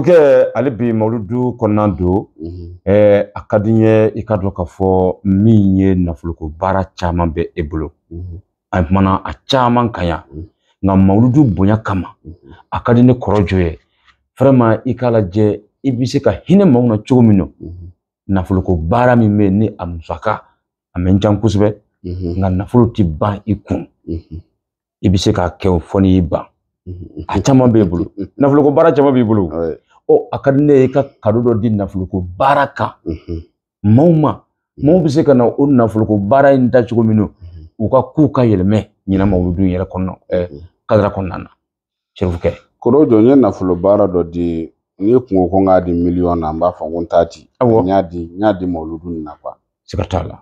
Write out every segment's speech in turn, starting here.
Kɛ ale bɛ mawuludu kɔnɔna don mhm. a ka di n ye nafuluko bara dɔn k'a fɔ min ye nafoloko baara caman bɛ e bolo mhm. a kumana a caman ka ɲa mhm. nka bonya kama a ka di ne kɔrɔ jo ye fɛrɛma k'a lajɛ i bɛ se ka hinɛ maaw na cogo min na nafoloko ni a musaka a mɛ can kosɛbɛ nka nafolo tɛ ban i kun i bɛ k'a kɛ o fɔ Mm-hmm. a caman b'e bolo mm-hmm. nafoloko baara caman b'i bolo ɔ a ka di ne ye ka kado dɔ di nafoloko baara kan mm-hmm. maaw ma maaw bɛ se ka na o nafoloko baara in da cogo min na u ka kow ka yɛlɛmɛ ɲɛnama o dun yɛrɛ kɔnɔna kadara kɔnɔna na serifukɛ. koro jɔ n ye nafolo baara dɔ di n kungo ko n k'a di miliyɔn na n b'a fɔ n ko n t'a di n y'a di n y'a di ma olu dun na kuwa. siga t'a la.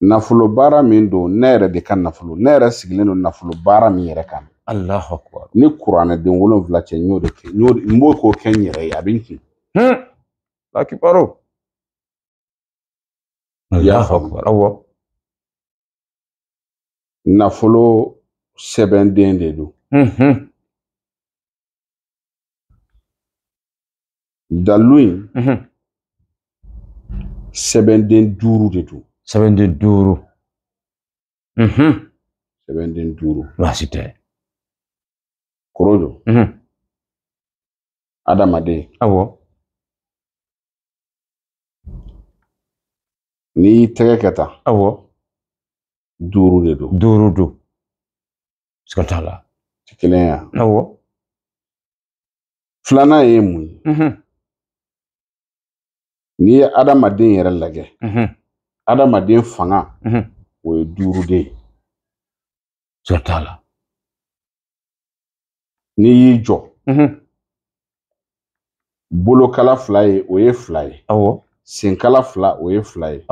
nafolo baara min don ne yɛrɛ de ka nafolo ne yɛrɛ sigilen don nafolo baara min yɛrɛ kan alahu akbar ni kuranɛ den wolonfila cɛ n y'o de kɛ n b'o k'o kɛ n yɛrɛ ye a bɛ n kun. Hmm. akibaro. alahu akbar awɔ. nafolo sɛbɛnden de don. Hmm. dalu in hmm. sɛbɛnden duuru de don. Seventeen duru. Mm dulu duru. Masite. Kurojo. mhm Adamade. Awo. Ni tɛgɛ kɛ Awo, dulu Duuru de do sekarang lah, Siga t'a la. ya. Awɔ. Filanan ye mun mm-hmm. adamaden fanga mhm. o ye duuru de ye sɔrɔ t'a la n'i y'i jɔ mhm. bolokala fila ye o ye fila ye senkala fila o ye fila ye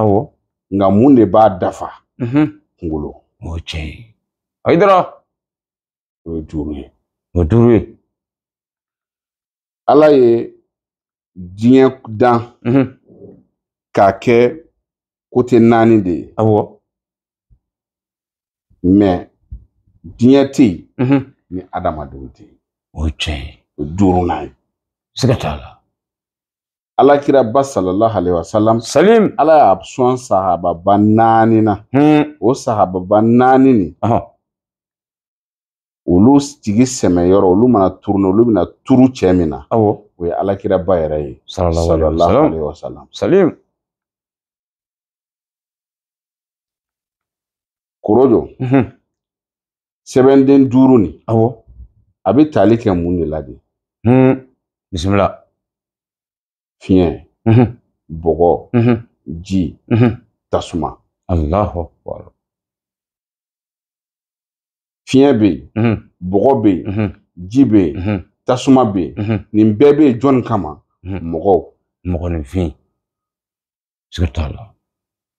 nka mun de b'a dafa mhm. kunkolo o ye tiɲɛ ye o ye dɔrɔn o ye duuru ye o duuru ye ala ye diɲɛ dan k'a kɛ côté nani de awo mais mɛ diɲɛ mm -hmm. ni adama tɛ yen o ye tiɲɛ ye o duurunan ye siga t'a la ba sallallahu alaihi wasallam salim ala y'a sɔn sahababa naani na hmm. o sahaba banani ni uh -huh. olu jigi sɛmɛ yɔrɔ olu mana turno olu mana turu chemina awo we ala kira ba yɛrɛ sallallahu alaihi wasallam salim korojo mhm. sɛbɛnden duuru nin awɔ a bɛ tali kɛ mun de la de mhm. bisimila fiɲɛ mhm. bɔgɔ ji tasuma alahu akbar fiɲɛ bɛ yen bɔgɔ bɛ yen ji bɛ yen tasuma bɛ yen nin bɛɛ bɛ yen jɔnni kama mɔgɔw mɔgɔninfin siga t'a la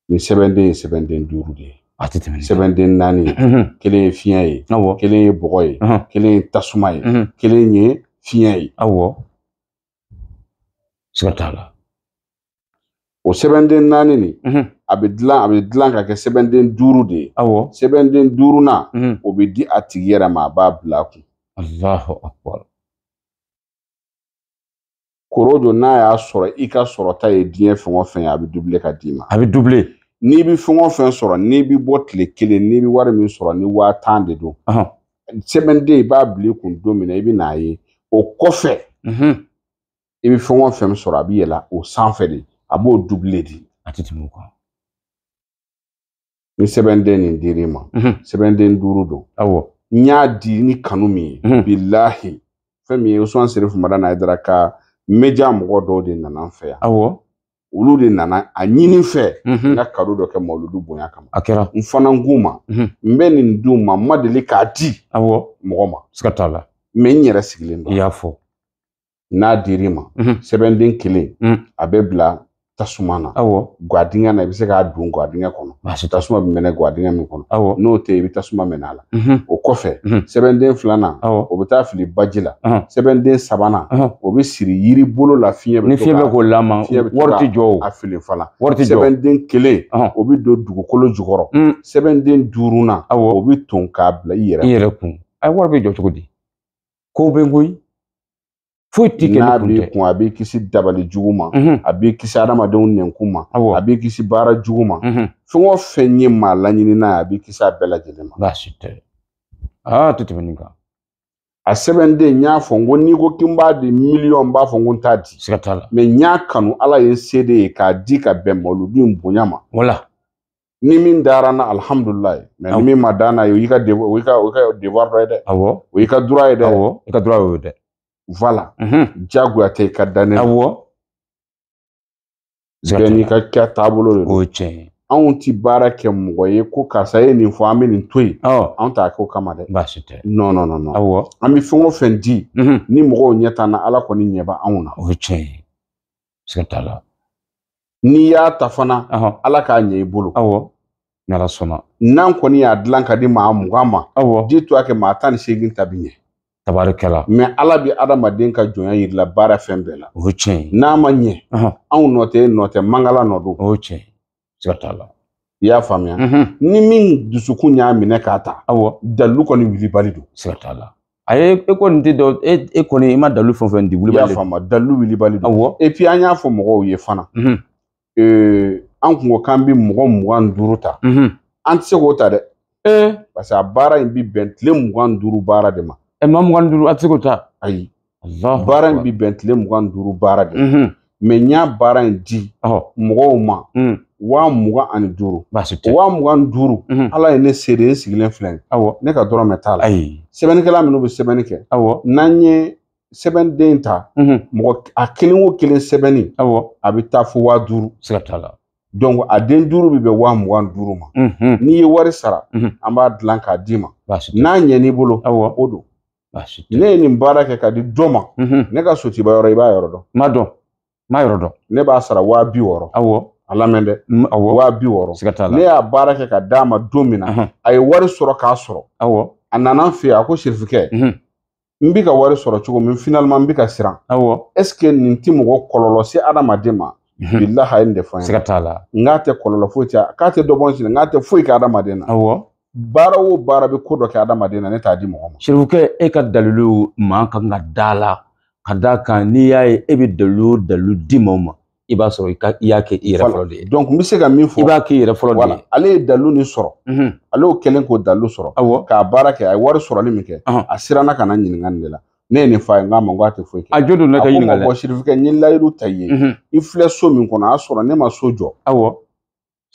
nin sɛbɛnden ye sɛbɛnden duuru de ye a tɛ tɛmɛ sɛbɛn den naani ye kelen ye fiɲɛ ye awɔ kelen ye bɔgɔ ye kelen ye tasuma ye kelen ye fiɲɛ ye awɔ siga t'a la o sɛbɛnden naani nin a bɛ dilan a bɛ dilan ka kɛ sɛbɛnden duuru de ye awɔ sɛbɛnden duurunan o bɛ di a tigi yɛrɛ ma a b'a bila a kun alahu akbar koro don n'a y'a sɔrɔ i ka sɔrɔta ye diɲɛ fɛn o fɛn ye a bɛ ka d'i ma a bɛ n'i bɛ fɛn o fɛn sɔrɔ n'i bi bɔ tile kelen n'i bɛ wari min sɔrɔ ni waa tan de don sɛbɛnden i b'a bila i kun don min na i bɛ n'a ye o kɔfɛ i bɛ fɛn o fɛn sɔrɔ a bɛ yɛlɛ o sanfɛ de a b'o dubile de a tɛ tɛmɛ o kan ni sɛbɛnden nin dir'i ma sɛbɛnden duuru don awɔ n y'a di ni kanu min ye bilahi fɛn min ye Usumani Sarifu Madana Hayidara ka média mɔgɔ dɔw de nana an fɛ yan awɔ olu de nana a ɲini fɛ n ka kado dɔ kɛ mawuludu bonya kama a kɛra n fana k'u ma n bɛ nin di u ma n ma deli k'a di awɔ mɔgɔ ma siga t'a la mɛ n yɛrɛ sigilen don i y'a fɔ n'a dir'i ma sɛbɛnden kelen a bɛ bila tasuma na awɔ na i bɛ se k'a don gwadingɛ kɔnɔ tasuma bɛ mɛnɛ gwadingɛ min kɔnɔ n'o tɛ i bɛ tasuma mɛnɛ a la o kɔfɛ sɛbɛnden filanan o bɛ taa fili baji la sɛbɛnden sabanan o bɛ siri yiri bolo la fiɲɛ bɛ to ka ni fiɲɛ bɛ k'o lama wari tɛ jɔ o a fili fana wari tɛ jɔ sɛbɛnden kelen o bɛ don dugukolo jukɔrɔ mm. sɛbɛnden duurunan o bɛ ton k'a bila i yɛrɛ kun i yɛrɛ kun ayi wari bɛ jɔ cogo di kow bɛ n koyi foyi n'a b'i kun a b'i kisi dabali jugu ma mhm. a b'i kisi adamadenw nɛnkun ma a b'i kisi baara jugu ma mhm. fɛn o fɛn ye maa laɲinina ye a b'i kisi a bɛɛ lajɛlen ma baasi tɛ aa tɛ tɛmɛ nin kan a sɛbɛnden n y'a fɔ n ko n'i ko k'i b'a di miliyɔn n b'a fɔ n ko n t'a di siga t'a la mɛ n y'a kanu ala ye n se de ye k'a di ka bɛn malodun bonya ma wala ni min dara na alhamdulilayi mɛ ni min ma da n'a ye o y'i ka devoir dɔ ye dɛ awɔ o y'i ka droit ye dɛ awɔ i ka droit y'o ye dɛ Voilà. Mm -hmm. Jagoya tɛ i ka danaya. Awɔ. Bɛɛ n'i ka kɛ taabolo de don. O ye tiɲɛ ye. Anw ti baara kɛ mɔgɔ ye ko karisa ye nin fɔ an bɛ nin to yen. Awɔ. Anw t'a k'o kama dɛ. Baasi tɛ. Non Awɔ. An bɛ fɛn o fɛn di. Mhm. Ni mɔgɔw ɲɛ t'an na Ala kɔni ɲɛ bɛ anw na. O ye tiɲɛ ye. Siga t'a la. N'i y'a ta fana. Ɔhɔn. Ala k'a ɲɛ i bolo. Awɔ. N'Ala sɔnna. N'an kɔni y'a dilan ka di maa mugan ma. Awɔ. Diɲɛ to a kɛ maa tan ni seegin ta bi ɲɛ. tabarikɛla mɛ ala bɛ adamaden ka jɔnya yirila baara fɛn bɛɛ la o ye tiɲɛ ye n'a ma ɲɛ anw nɔ tɛ nɔ tɛ mangala nɔ don o ye tiɲɛ ye siga t'a la i y'a faamuya ni min dusukun y'a minɛ k'a ta awɔ dalilu kɔni wulibali don siga t'a la a ye e kɔni tɛ dɔn e e kɔni i ma dalilu fɛn fɛn di wulibali i y'a faamu dalilu wulibali don awɔ et puis an y'a fɔ mɔgɔw ye fana an kun ko k'an bɛ mɔgɔ mugan duuru ta an tɛ se k'o ta dɛ parce que a baara in bɛ bɛn tile mugan duuru baara de ma ɛ maa mugan ni duuru a se k'o ta. ayi baara in bi bɛn tile mugan ni duuru baara de mhm. mɛ n y'a baara in di mɔgɔw ma mhm. waa mugan ani duuru waa mugan ni duuru mhm. ala ye ne se de ye n sigilen filɛ nin awɔ ne ka dɔrɔmɛ t'a la sɛbɛnnikɛla minnu bɛ sɛbɛnni kɛ n'an ye sɛbɛnden ta mɔgɔ a kelen o kelen sɛbɛnni a bɛ taa fo waa duuru donc a den duuru bɛ bɛn waa mugan duuru ma n'i ye wari sara an b'a dilan k'a d'i ma n'a ɲɛn'i bolo o don ne ye nin baara kɛ ka di dɔ ma mhm. ne ka sotiba yɔrɔ i b'a yɔrɔ dɔn ma dɔn ma yɔrɔ dɔn ne b'a sara waa bi wɔɔrɔ awɔ a lamɛn dɛ mm, awɔ waa bi wɔɔrɔ siga t'a la ne y'a baara kɛ ka d'a ma don min na mhm. a ye wari sɔrɔ k'a sɔrɔ awɔ a nana n fɛ yen a ko serifikɛ mhm. n bɛ ka wari sɔrɔ cogo min finalement n bɛ ka siran awɔ est ce que nin tɛ mɔgɔ kɔlɔlɔ se adamaden ma bilahi a ye nin de fɔ n ye siga t'a la n k'a tɛ kɔlɔlɔ foyi t'a k'a tɛ dɔ bɔ n sin na n k'a tɛ foyi kɛ adamaden na awɔ baara o baara bɛ ko dɔ kɛ adamaden na ne t'a di mɔgɔ ma. sɛrifukɛ e ka dalilu maa kan ka da la ka d'a kan n'i y'a ye e bɛ dalilu o dalilu di maaw ma i b'a sɔrɔ i ka i y'a kɛ i yɛrɛ fɔlɔ de ye. donc n bɛ se ka min fɔ. i b'a kɛ i yɛrɛ fɔlɔ de ye. ale ye dalilu nin sɔrɔ. ale y'o kɛlen k'o dalilu sɔrɔ. awɔ k'a baara kɛ a ye wari sɔrɔli min kɛ. a siranna ka na ɲininka nin de la ne ye nin fɔ a ye n k'a ma n k'a tɛ foyi kɛ. a jo don ne ka ɲininkali la a ko ma bɔ sirifikɛ n ye layiru ta i ye. i filɛ so min kɔnɔ a y'a sɔrɔ ne ma so jɔ. awɔ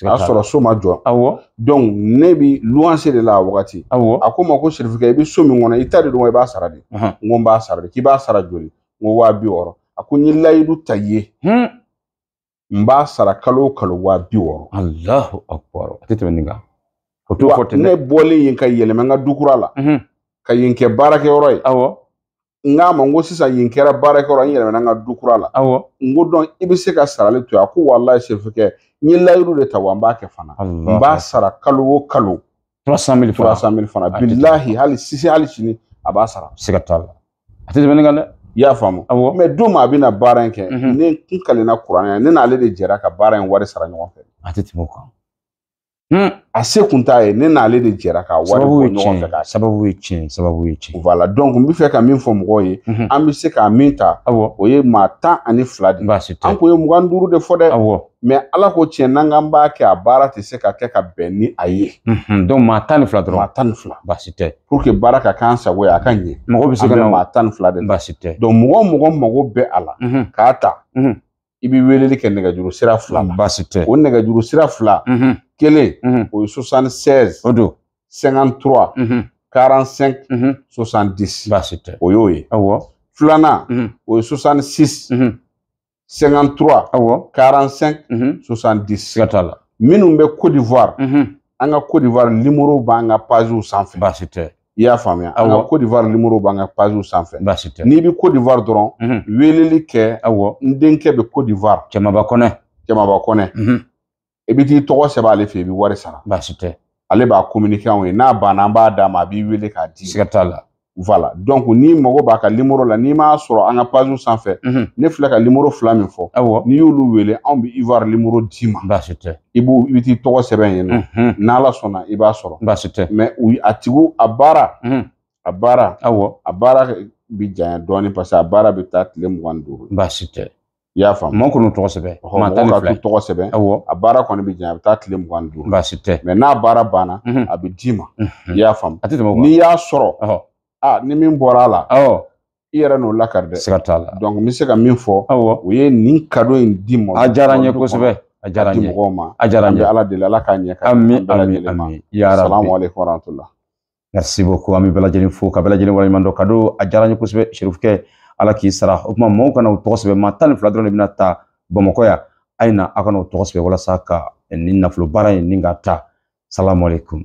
a sɔrɔ so ma jɔ awɔ donc ne bi luwanse de la a wagati awɔ a ko n ma ko sirifikɛ i bɛ so min kɔnɔ i ta de don wa i b'a sara de n ko n b'a sara de k'i b'a sara joli n ko waa bi wɔɔrɔ a ko n ye layidu ta i ye n b'a sara kalo o kalo waa bi wɔɔrɔ alahu akbar a tɛ tɛmɛ nin kan o t'o fɔ ten dɛ ne bɔlen yen ka yɛlɛma n ka dukura la ka yen kɛ baarakɛyɔrɔ ye awɔ n k'a ma n ko sisan yen kɛra baarakɛyɔrɔ n yɛlɛmana n ka dukura la awɔ n ko dɔn i bɛ se ka sarali to yen a ko walayi sirifikɛ n ye layiru de ta wa n b'a kɛ fana n b'a sara kalo o kalo fana. cent mille francs trois cent mille francs ah, bilahi hali sisi hali sini a b'a sara siga t'a la a tɛ tɛmɛ ne kan dɛ i y'a faamu awɔ ah, mɛ don min a bɛna baara in kɛ mhm. ne n kalenna kuranɛ ne n'ale de jɛra ka baara in wari sara ɲɔgɔn fɛ a tɛ tɛmɛ o kan Hmm. a se kun t'a ye ne n'ale de jɛra ka wari bɔ ɲɔgɔn fɛ k'a sababu ye tiɲɛ sababu ye tiɲɛ voilà donc n bɛ fɛ ka min fɔ mɔgɔw ye mhm. an bɛ se ka min ta o ye maa tan ani fila de baasi tɛ an kun ye mugan duuru de fɔ dɛ awɔ mɛ ala ko tiɲɛ n'an k'an b'a kɛ a baara tɛ se ka kɛ ka bɛn ni a ye mhm. donc maa tan ni fila dɔrɔn maa tan ni fila baasi tɛ pour que baara ka k'an sago ye a ka ɲɛ mɔgɔ bɛ se ka maa tan ni fila de baasi tɛ donc mɔgɔ o mɔgɔ mago bɛ a la mhm. k'a ta i bɛ weleli kɛ nɛgɛjuru sira fila la baasi tɛ o nɛgɛjuru sira fila kelen mhm. o ye soixante seize o don cinquante trois mhm. quarante cinq mhm. soixante 45 baasi tɛ o y'o ye awɔ filanan o ye soixante six cinquante trois awɔ Côte d'Ivoire Côte d'Ivoire numéro y'a Côte d'Ivoire numéro b'an ka n'i bɛ Côte d'Ivoire dɔrɔn weleli kɛ awɔ n denkɛ bɛ Côte d'Ivoire i bɛ t'i tɔgɔ sɛbɛ ale fɛ i bɛ wari sara baasi tɛ ale b'a communiquer anw ye n'a banna an b'a d'a ma a b'i wele k'a di siga t'a la voilà donc n'i mago b'a ka limoro la n'i m'a sɔrɔ an ka page sanfɛ ne filɛ ka limoro fila min fɔ awɔ n'i y'olu wele anw bɛ ivoire limoro d'i ma baasi tɛ i b'o i bɛ t'i tɔgɔ sɛbɛn yen nɔ n'ala sɔnna i b'a sɔrɔ baasi tɛ mais a tigiw a baara a baara awɔ a baara bi janya dɔɔni parce que a baara bɛ taa tile mugan ni duuru baasi tɛ i y'a faamu mɔgɔ kɔni tɔgɔ sɛbɛn maa tan ni fila mɔgɔ ka tɔgɔ sɛbɛn awɔ a baara kɔni bɛ janya a bɛ taa tile mugan ni duuru baasi tɛ mɛ n'a baara banna a bɛ d'i ma i y'a faamu a tɛ tɛmɛ o kan n'i y'a sɔrɔ aa ni min bɔra a la awɔ i yɛrɛ n'o lakari dɛ siga t'a la donc n bɛ se ka min fɔ awɔ o ye nin kado in di mɔgɔ a diyara n ye kosɛbɛ a diyara n ye mɔgɔw ma a diyara n ye ala deli ala k'a ɲɛ ka ami ami ami yaara salamualeykum warahmatula merci beaucoup an bɛ bɛɛ lajɛlen fo ka bɛɛ lajɛlen waleɲuman dɔn kado a diyara n ye kosɛbɛ serifukɛ ala k'i sara o kuma maaw kana u tɔgɔ sɛbɛ maa tan ni fila dɔrɔn de bɛna ta bamakɔ yan ayi na aw kana o tɔgɔ sɛbɛ walasa ka nin nafolo baara in ni ka ta salamu aleykum